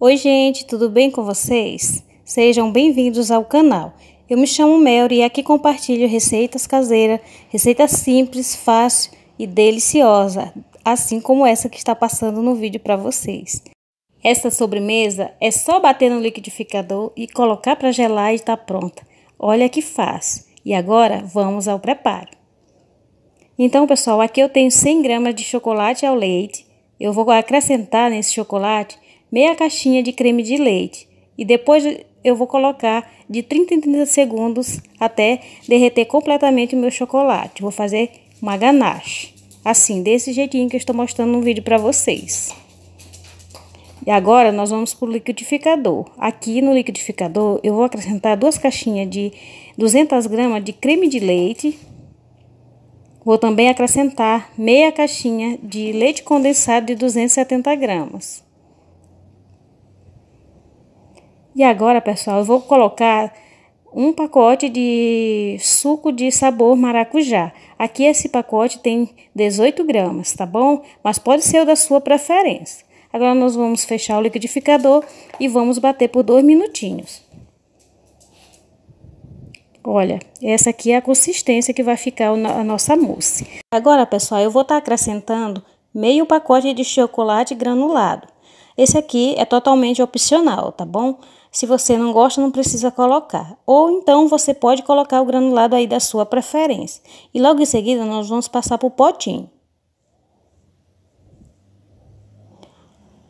Oi, gente, tudo bem com vocês? Sejam bem-vindos ao canal. Eu me chamo Mel e aqui compartilho receitas caseiras, receita simples, fácil e deliciosa, assim como essa que está passando no vídeo para vocês. Essa sobremesa é só bater no liquidificador e colocar para gelar e está pronta. Olha que fácil! E agora vamos ao preparo. Então, pessoal, aqui eu tenho 100 gramas de chocolate ao leite. Eu vou acrescentar nesse chocolate meia caixinha de creme de leite e depois eu vou colocar de 30 em 30 segundos até derreter completamente o meu chocolate. Vou fazer uma ganache, assim, desse jeitinho que eu estou mostrando no vídeo para vocês. E agora nós vamos para o liquidificador. Aqui no liquidificador eu vou acrescentar duas caixinhas de 200 gramas de creme de leite. Vou também acrescentar meia caixinha de leite condensado de 270 gramas. E agora, pessoal, eu vou colocar um pacote de suco de sabor maracujá. Aqui esse pacote tem 18 gramas, tá bom? Mas pode ser o da sua preferência. Agora nós vamos fechar o liquidificador e vamos bater por dois minutinhos. Olha, essa aqui é a consistência que vai ficar a nossa mousse. Agora, pessoal, eu vou estar tá acrescentando meio pacote de chocolate granulado. Esse aqui é totalmente opcional, tá bom? Se você não gosta, não precisa colocar. Ou então você pode colocar o granulado aí da sua preferência. E logo em seguida nós vamos passar para o potinho.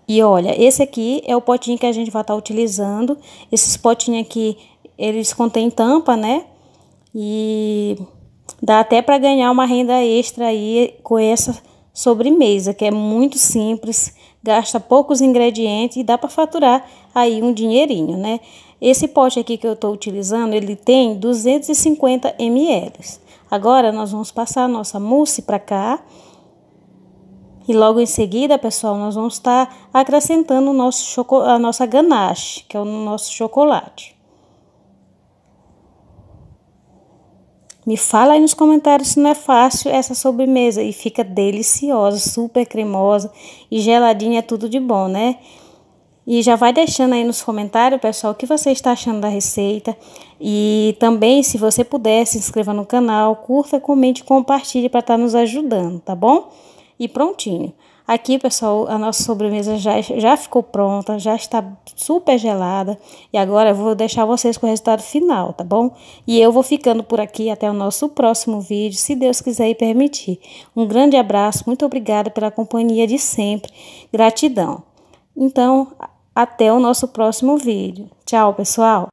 E olha, esse aqui é o potinho que a gente vai estar tá utilizando. Esses potinhos aqui, eles contêm tampa, né? E dá até para ganhar uma renda extra aí com essa sobremesa, que é muito simples, gasta poucos ingredientes e dá para faturar aí um dinheirinho, né? Esse pote aqui que eu estou utilizando, ele tem 250 ml. Agora, nós vamos passar a nossa mousse para cá. E logo em seguida, pessoal, nós vamos estar tá acrescentando o nosso a nossa ganache, que é o nosso chocolate. Me fala aí nos comentários se não é fácil essa sobremesa e fica deliciosa, super cremosa e geladinha, é tudo de bom, né? E já vai deixando aí nos comentários, pessoal, o que você está achando da receita. E também, se você puder, se inscreva no canal, curta, comente, compartilhe para estar tá nos ajudando, tá bom? E prontinho. Aqui, pessoal, a nossa sobremesa já, já ficou pronta, já está super gelada. E agora eu vou deixar vocês com o resultado final, tá bom? E eu vou ficando por aqui até o nosso próximo vídeo, se Deus quiser e permitir. Um grande abraço, muito obrigada pela companhia de sempre. Gratidão. Então, até o nosso próximo vídeo. Tchau, pessoal!